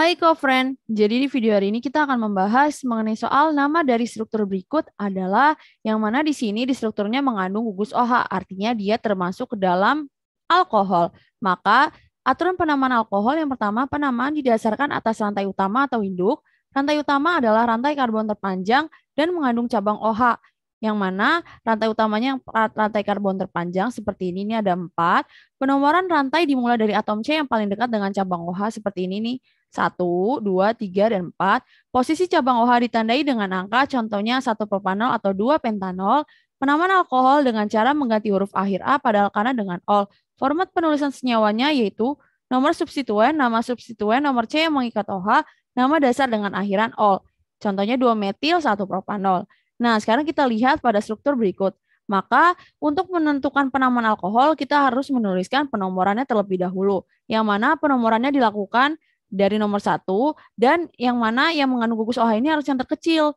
Hai co-friend, jadi di video hari ini kita akan membahas mengenai soal nama dari struktur berikut adalah yang mana di sini di strukturnya mengandung gugus OH, artinya dia termasuk ke dalam alkohol. Maka aturan penamaan alkohol yang pertama penamaan didasarkan atas rantai utama atau induk. Rantai utama adalah rantai karbon terpanjang dan mengandung cabang OH yang mana rantai utamanya yang rantai karbon terpanjang seperti ini, ini ada empat. Penomoran rantai dimulai dari atom C yang paling dekat dengan cabang OH seperti ini nih. satu, dua, tiga dan empat. Posisi cabang OH ditandai dengan angka, contohnya satu propanol atau dua pentanol. Penamaan alkohol dengan cara mengganti huruf akhir A pada alkana dengan ol. Format penulisan senyawanya yaitu nomor substituen, nama substituen, nomor C yang mengikat OH, nama dasar dengan akhiran ol. Contohnya dua metil, satu propanol. Nah, sekarang kita lihat pada struktur berikut. Maka untuk menentukan penamaan alkohol, kita harus menuliskan penomorannya terlebih dahulu, yang mana penomorannya dilakukan dari nomor satu, dan yang mana yang mengandung gugus OH ini harus yang terkecil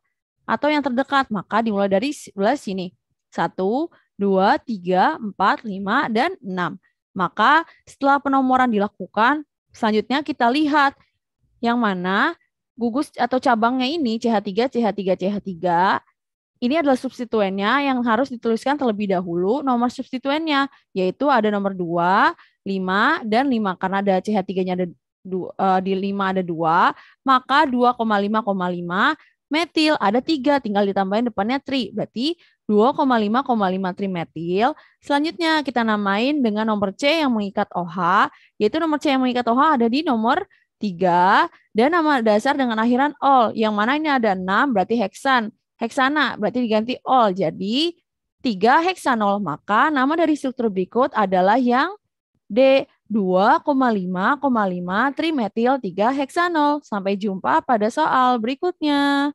atau yang terdekat. Maka dimulai dari sebelah sini. Satu, dua, tiga, empat, lima, dan enam. Maka setelah penomoran dilakukan, selanjutnya kita lihat yang mana gugus atau cabangnya ini CH3, CH3, CH3, ini adalah substituennya yang harus dituliskan terlebih dahulu nomor substituennya, yaitu ada nomor 2, 5, dan 5. Karena ada CH3-nya ada du, uh, di 5 ada 2, maka 2,5,5 metil ada 3, tinggal ditambahin depannya tri. Berarti 2,5,5 trimetil. Selanjutnya kita namain dengan nomor C yang mengikat OH, yaitu nomor C yang mengikat OH ada di nomor 3, dan nama dasar dengan akhiran ol, yang mana ini ada 6, berarti heksan heksana, berarti diganti ol. Jadi tiga heksanol, maka nama dari struktur berikut adalah yang D 2,5,5 trimetil 3 heksanol. Sampai jumpa pada soal berikutnya.